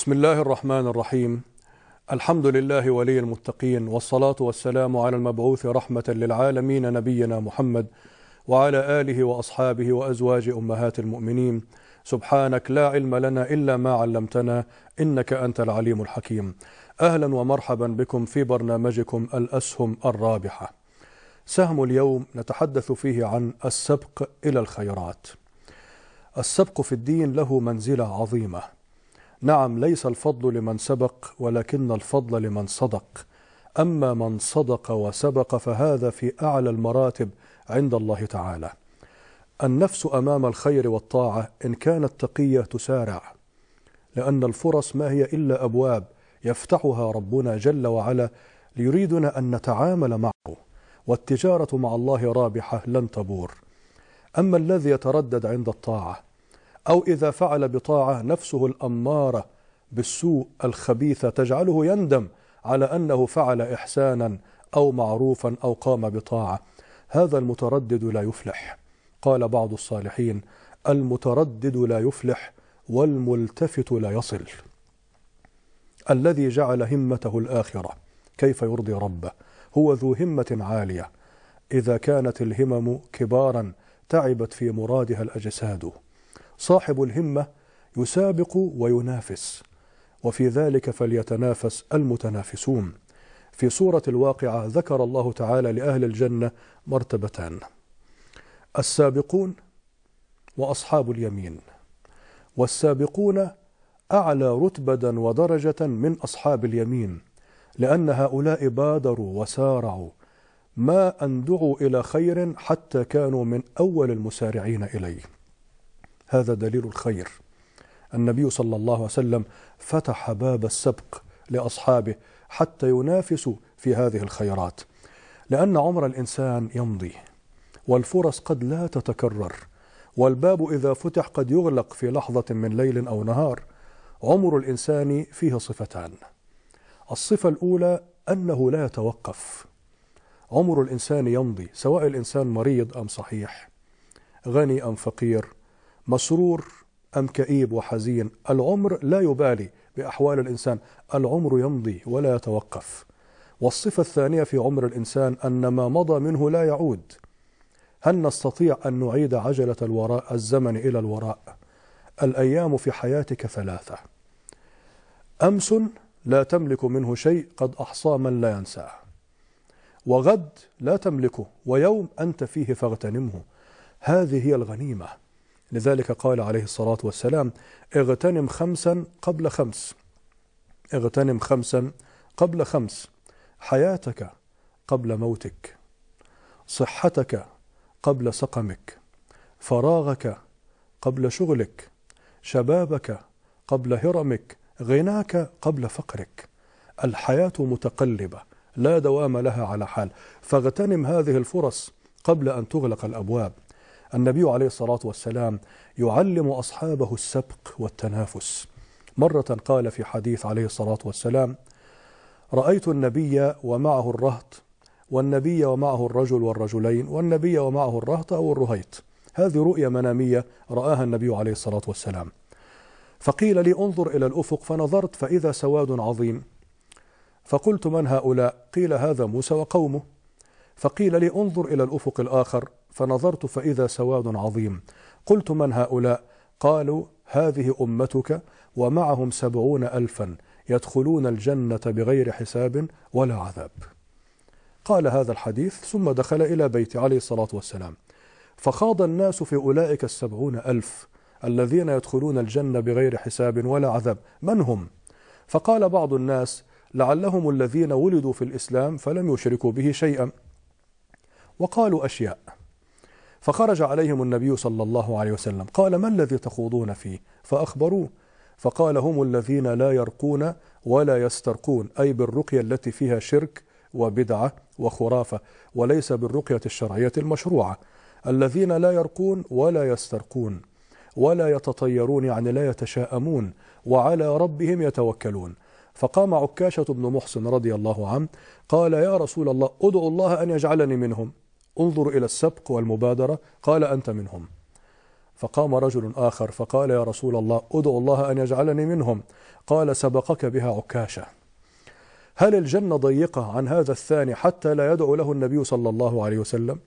بسم الله الرحمن الرحيم الحمد لله ولي المتقين والصلاة والسلام على المبعوث رحمة للعالمين نبينا محمد وعلى آله وأصحابه وأزواج أمهات المؤمنين سبحانك لا علم لنا إلا ما علمتنا إنك أنت العليم الحكيم أهلا ومرحبا بكم في برنامجكم الأسهم الرابحة سهم اليوم نتحدث فيه عن السبق إلى الخيرات السبق في الدين له منزلة عظيمة نعم ليس الفضل لمن سبق ولكن الفضل لمن صدق اما من صدق وسبق فهذا في اعلى المراتب عند الله تعالى النفس امام الخير والطاعه ان كانت تقيه تسارع لان الفرص ما هي الا ابواب يفتحها ربنا جل وعلا ليريدنا ان نتعامل معه والتجاره مع الله رابحه لن تبور اما الذي يتردد عند الطاعه أو إذا فعل بطاعة نفسه الأمارة بالسوء الخبيثة تجعله يندم على أنه فعل إحسانا أو معروفا أو قام بطاعة هذا المتردد لا يفلح قال بعض الصالحين المتردد لا يفلح والملتفت لا يصل الذي جعل همته الآخرة كيف يرضي ربه هو ذو همة عالية إذا كانت الهمم كبارا تعبت في مرادها الأجساد صاحب الهمة يسابق وينافس وفي ذلك فليتنافس المتنافسون في سورة الواقعة ذكر الله تعالى لأهل الجنة مرتبتان السابقون وأصحاب اليمين والسابقون أعلى رتبة ودرجة من أصحاب اليمين لأن هؤلاء بادروا وسارعوا ما أن دعوا إلى خير حتى كانوا من أول المسارعين إليه هذا دليل الخير النبي صلى الله عليه وسلم فتح باب السبق لاصحابه حتى ينافسوا في هذه الخيرات لان عمر الانسان يمضي والفرص قد لا تتكرر والباب اذا فتح قد يغلق في لحظه من ليل او نهار عمر الانسان فيه صفتان الصفه الاولى انه لا يتوقف عمر الانسان يمضي سواء الانسان مريض ام صحيح غني ام فقير مسرور أم كئيب وحزين العمر لا يبالي بأحوال الإنسان العمر يمضي ولا يتوقف والصفة الثانية في عمر الإنسان أن ما مضى منه لا يعود هل نستطيع أن نعيد عجلة الوراء الزمن إلى الوراء الأيام في حياتك ثلاثة أمس لا تملك منه شيء قد أحصى من لا ينساه وغد لا تملكه ويوم أنت فيه فاغتنمه هذه هي الغنيمة لذلك قال عليه الصلاة والسلام اغتنم خمسا قبل خمس اغتنم خمسا قبل خمس حياتك قبل موتك صحتك قبل سقمك فراغك قبل شغلك شبابك قبل هرمك غناك قبل فقرك الحياة متقلبة لا دوام لها على حال فاغتنم هذه الفرص قبل أن تغلق الأبواب النبي عليه الصلاة والسلام يعلم أصحابه السبق والتنافس مرة قال في حديث عليه الصلاة والسلام رأيت النبي ومعه الرهط والنبي ومعه الرجل والرجلين والنبي ومعه الرهط أو الرهيط هذه رؤية منامية رآها النبي عليه الصلاة والسلام فقيل لي انظر إلى الأفق فنظرت فإذا سواد عظيم فقلت من هؤلاء قيل هذا موسى وقومه فقيل لي انظر إلى الأفق الآخر فنظرت فإذا سواد عظيم قلت من هؤلاء قالوا هذه أمتك ومعهم سبعون ألفا يدخلون الجنة بغير حساب ولا عذاب قال هذا الحديث ثم دخل إلى بيت عليه الصلاة والسلام فخاض الناس في أولئك السبعون ألف الذين يدخلون الجنة بغير حساب ولا عذاب من هم؟ فقال بعض الناس لعلهم الذين ولدوا في الإسلام فلم يشركوا به شيئا وقالوا أشياء فخرج عليهم النبي صلى الله عليه وسلم قال ما الذي تخوضون فيه فأخبروه فقال هم الذين لا يرقون ولا يسترقون أي بالرقية التي فيها شرك وبدعة وخرافة وليس بالرقية الشرعية المشروعة الذين لا يرقون ولا يسترقون ولا يتطيرون يعني لا يتشاءمون وعلى ربهم يتوكلون فقام عكاشة بن محسن رضي الله عنه قال يا رسول الله ادعو الله أن يجعلني منهم انظر إلى السبق والمبادرة قال أنت منهم فقام رجل آخر فقال يا رسول الله أدعو الله أن يجعلني منهم قال سبقك بها عكاشة هل الجنة ضيقة عن هذا الثاني حتى لا يدعو له النبي صلى الله عليه وسلم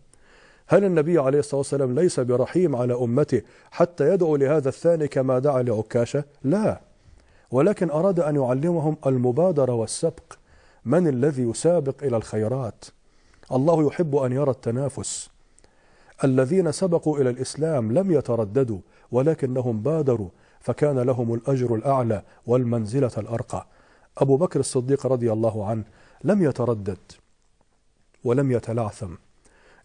هل النبي عليه الصلاة والسلام ليس برحيم على أمته حتى يدعو لهذا الثاني كما دعا لعكاشة لا ولكن أراد أن يعلمهم المبادرة والسبق من الذي يسابق إلى الخيرات الله يحب أن يرى التنافس الذين سبقوا إلى الإسلام لم يترددوا ولكنهم بادروا فكان لهم الأجر الأعلى والمنزلة الأرقى أبو بكر الصديق رضي الله عنه لم يتردد ولم يتلعثم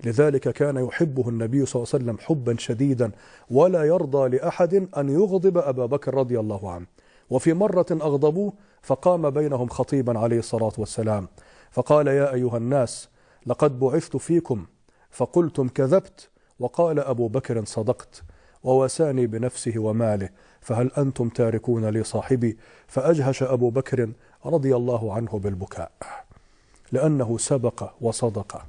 لذلك كان يحبه النبي صلى الله عليه وسلم حبا شديدا ولا يرضى لأحد أن يغضب أبا بكر رضي الله عنه وفي مرة أغضبوه فقام بينهم خطيبا عليه الصلاة والسلام فقال يا أيها الناس لقد بعثت فيكم فقلتم كذبت وقال أبو بكر صدقت وواساني بنفسه وماله فهل أنتم تاركون لي صاحبي فأجهش أبو بكر رضي الله عنه بالبكاء لأنه سبق وصدق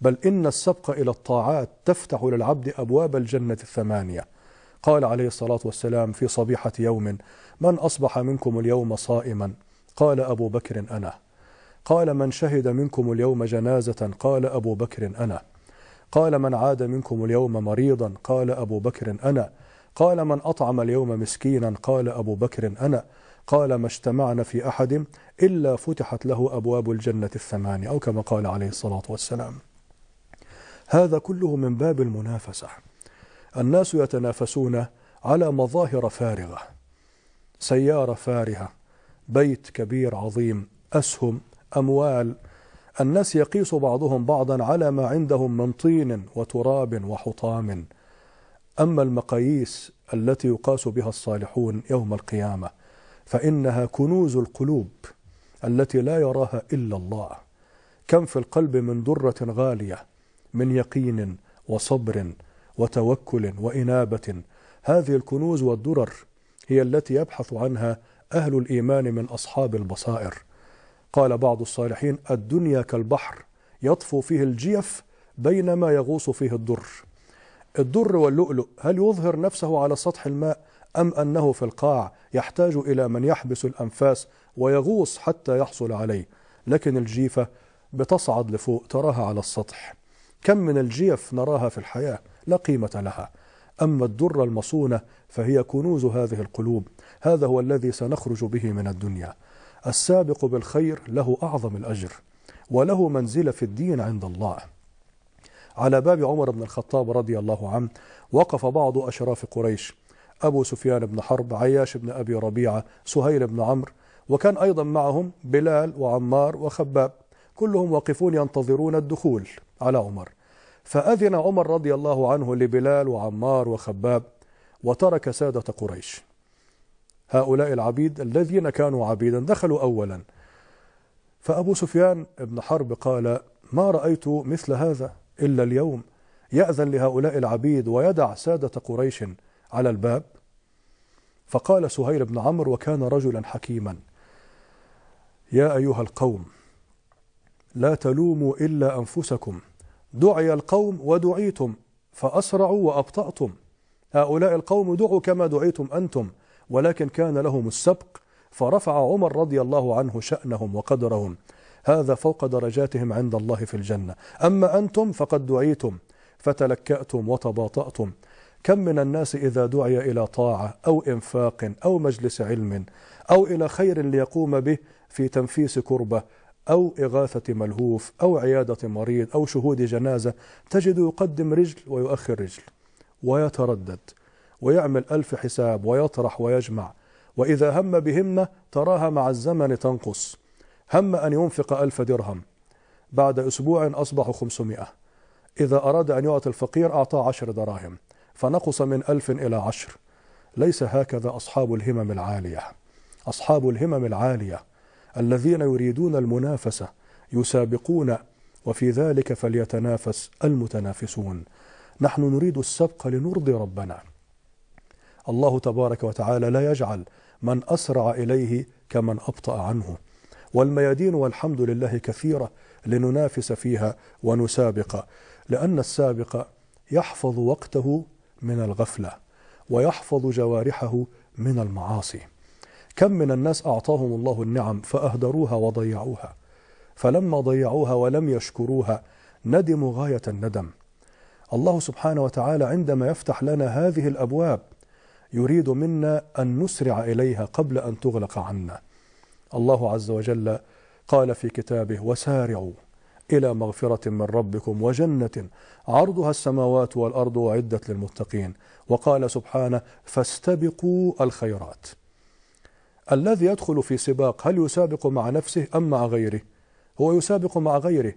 بل إن السبق إلى الطاعات تفتح للعبد أبواب الجنة الثمانية قال عليه الصلاة والسلام في صبيحة يوم من أصبح منكم اليوم صائما قال أبو بكر أنا قال من شهد منكم اليوم جنازة قال أبو بكر أنا قال من عاد منكم اليوم مريضا قال أبو بكر أنا قال من أطعم اليوم مسكينا قال أبو بكر أنا قال ما اجتمعنا في أحد إلا فتحت له أبواب الجنة الثمان أو كما قال عليه الصلاة والسلام هذا كله من باب المنافسة الناس يتنافسون على مظاهر فارغة سيارة فارهة بيت كبير عظيم أسهم أموال الناس يقيس بعضهم بعضا على ما عندهم من طين وتراب وحطام أما المقاييس التي يقاس بها الصالحون يوم القيامة فإنها كنوز القلوب التي لا يراها إلا الله كم في القلب من درة غالية من يقين وصبر وتوكل وإنابة هذه الكنوز والدرر هي التي يبحث عنها أهل الإيمان من أصحاب البصائر قال بعض الصالحين الدنيا كالبحر يطفو فيه الجيف بينما يغوص فيه الدر الدر واللؤلؤ هل يظهر نفسه على سطح الماء أم أنه في القاع يحتاج إلى من يحبس الأنفاس ويغوص حتى يحصل عليه لكن الجيفة بتصعد لفوق تراها على السطح كم من الجيف نراها في الحياة لا قيمة لها أما الدر المصونة فهي كنوز هذه القلوب هذا هو الذي سنخرج به من الدنيا السابق بالخير له أعظم الأجر وله منزلة في الدين عند الله على باب عمر بن الخطاب رضي الله عنه وقف بعض أشراف قريش أبو سفيان بن حرب عياش بن أبي ربيعة سهيل بن عمرو وكان أيضا معهم بلال وعمار وخباب كلهم واقفون ينتظرون الدخول على عمر فأذن عمر رضي الله عنه لبلال وعمار وخباب وترك سادة قريش هؤلاء العبيد الذين كانوا عبيدا دخلوا أولا فأبو سفيان بن حرب قال ما رأيت مثل هذا إلا اليوم يأذن لهؤلاء العبيد ويدع سادة قريش على الباب فقال سهيل بن عمرو وكان رجلا حكيما يا أيها القوم لا تلوموا إلا أنفسكم دعي القوم ودعيتم فأسرعوا وأبطأتم هؤلاء القوم دعوا كما دعيتم أنتم ولكن كان لهم السبق فرفع عمر رضي الله عنه شأنهم وقدرهم هذا فوق درجاتهم عند الله في الجنة أما أنتم فقد دعيتم فتلكأتم وتباطأتم كم من الناس إذا دعي إلى طاعة أو إنفاق أو مجلس علم أو إلى خير ليقوم به في تنفيس كربة أو إغاثة ملهوف أو عيادة مريض أو شهود جنازة تجد يقدم رجل ويؤخر رجل ويتردد ويعمل ألف حساب ويطرح ويجمع وإذا هم بهمة تراها مع الزمن تنقص هم أن ينفق ألف درهم بعد أسبوع أصبحوا خمسمائة إذا أراد أن يعطي الفقير أعطاه عشر دراهم فنقص من ألف إلى عشر ليس هكذا أصحاب الهمم العالية أصحاب الهمم العالية الذين يريدون المنافسة يسابقون وفي ذلك فليتنافس المتنافسون نحن نريد السبق لنرضي ربنا الله تبارك وتعالى لا يجعل من أسرع إليه كمن أبطأ عنه والميادين والحمد لله كثيرة لننافس فيها ونسابق لأن السابق يحفظ وقته من الغفلة ويحفظ جوارحه من المعاصي كم من الناس أعطاهم الله النعم فأهدروها وضيعوها فلما ضيعوها ولم يشكروها ندموا غاية الندم الله سبحانه وتعالى عندما يفتح لنا هذه الأبواب يريد منا أن نسرع إليها قبل أن تغلق عنا الله عز وجل قال في كتابه وسارعوا إلى مغفرة من ربكم وجنة عرضها السماوات والأرض وعدة للمتقين وقال سبحانه فاستبقوا الخيرات الذي يدخل في سباق هل يسابق مع نفسه أم مع غيره هو يسابق مع غيره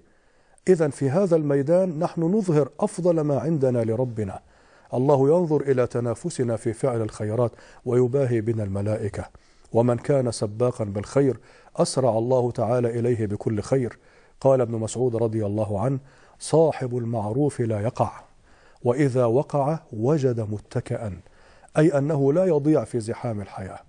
إذا في هذا الميدان نحن نظهر أفضل ما عندنا لربنا الله ينظر إلى تنافسنا في فعل الخيرات ويباهي بنا الملائكة ومن كان سباقا بالخير أسرع الله تعالى إليه بكل خير قال ابن مسعود رضي الله عنه صاحب المعروف لا يقع وإذا وقع وجد متكئا أي أنه لا يضيع في زحام الحياة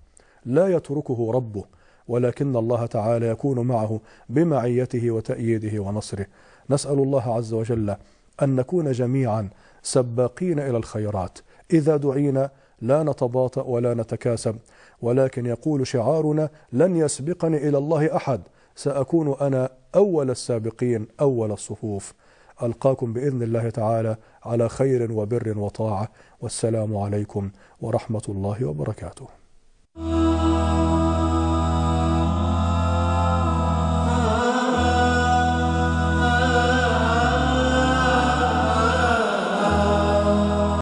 لا يتركه ربه ولكن الله تعالى يكون معه بمعيته وتأييده ونصره نسأل الله عز وجل أن نكون جميعا سباقين إلى الخيرات إذا دعينا لا نتباطأ ولا نتكاسب ولكن يقول شعارنا لن يسبقني إلى الله أحد سأكون أنا أول السابقين أول الصفوف ألقاكم بإذن الله تعالى على خير وبر وطاعة والسلام عليكم ورحمة الله وبركاته